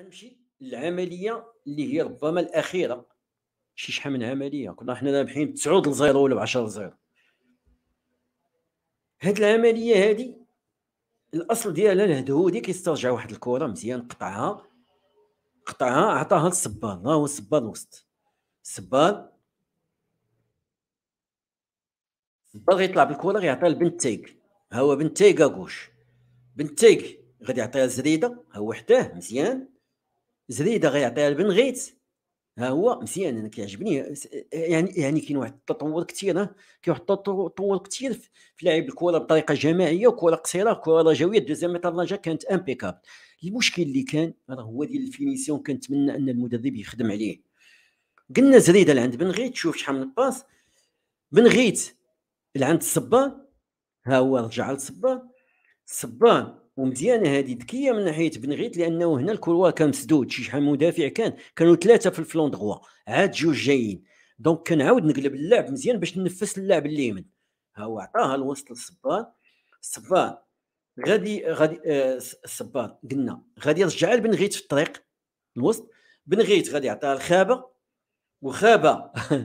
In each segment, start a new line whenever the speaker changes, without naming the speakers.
غنمشي للعمليه اللي هي ربما الاخيره شي شحال من عمليه كنا حنا رابحين 9 لزيرو ولا بعشرة لزيرو هاد العمليه هادي الاصل ديالها الهدهودي كيسترجع واحد الكره مزيان قطعها قطعها عطاها للصبان ها هو الصبان الوسط الصبان الصبان غيطلع بالكره غيعطيها لبنت تيك ها هو بنت تيك كوش بنت تيك غادي يعطيها زريده ها هو حداه مزيان زريده غيعطيها لبن غيت ها هو مزيان انا كيعجبني يعني يعني كاين واحد التطور كثير كاين واحد التطور كثير في لعب الكره بطريقه جماعيه وكره قصيره كره رجويه دوزيام ميتر كانت امبيكابل المشكل اللي كان راه هو ديال الفينيسيون كنتمنى ان المدرب يخدم عليه قلنا زريده لعند عند بن غيت شوف شحال من باس بن غيت اللي عند الصبان ها هو رجع للصبان الصبان ومزيانه هذه ذكيه من ناحيه بنغيت لانه هنا الكروا كان مسدود شي شحال مدافع كان كانوا ثلاثه في الفلون دغوا عاد جوج جايين دونك كنعاود نقلب اللعب مزيان باش ننفس اللاعب اليمين ها هو عطاها الوسط للصبان الصبان غادي غادي آه، الصبان قلنا غادي يرجع لبنغيت في الطريق الوسط بنغيت غادي يعطيها الخابه وخابه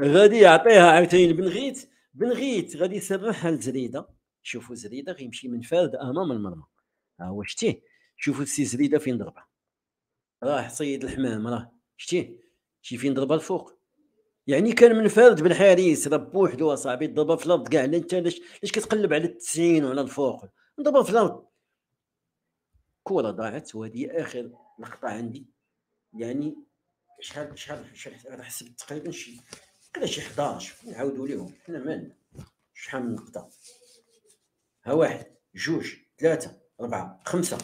غادي يعطيها عاوتاني لبنغيت بنغيت غادي يسرحها لزريده شوفوا زريده غيمشي من فارد امام المرمى ها هو شتيه شوفوا السي زريده فين ضربها راه سيد الحمام راه شتيه شي فين ضربها الفوق يعني كان منفرد بن حارس راه بوحدو اصاحبي ضربها في الارض كاع انت علاش علاش كتقلب على التسعين وعلى الفوق ضربها في الارض كره ضاعت وهذه اخر لقطه عندي يعني شحال شحال شحال حسبت تقريبا شي كذا شي 11 نعاودوا لهم حنا نعم، مالنا شحال من نقطه ها واحد جوج ثلاثة أربعة خمسة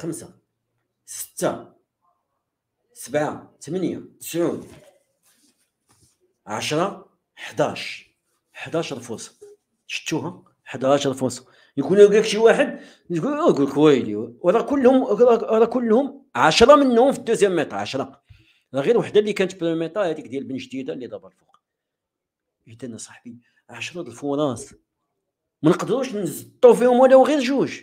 خمسة ستة سبعة ثمانية تسعود عشرة حداش حداش فوسة شتوها حداش فوسة يكون لك شي واحد يقول لك ويلي وراه كلهم راه كلهم عشرة منهم في الدوزيام ميطا عشرة راه غير وحده اللي كانت بريميطا هذيك ديال بن جديده اللي دابا الفوق اذا صاحبي عشرة الفرص ما نقدروش نزطو فيهم ولو غير جوج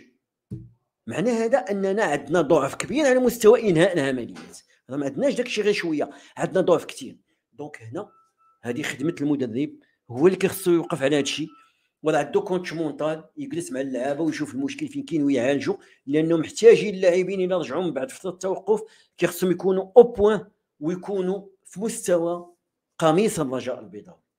معنى هذا اننا عندنا ضعف كبير على مستوى انهاء العمليات راه ما عندناش داكشي غير شويه عندنا ضعف كثير دونك هنا هذه خدمه المدرب هو اللي كيخصو يوقف على هذا الشيء ولا عنده كونتش مونطال يجلس مع اللعابه ويشوف المشكل فين كاين ويعالجو لانه محتاجين اللاعبين الى رجعوا من بعد فتره التوقف كيخصهم يكونوا او بوان ويكونوا في مستوى قميص الرجاء البيضاوي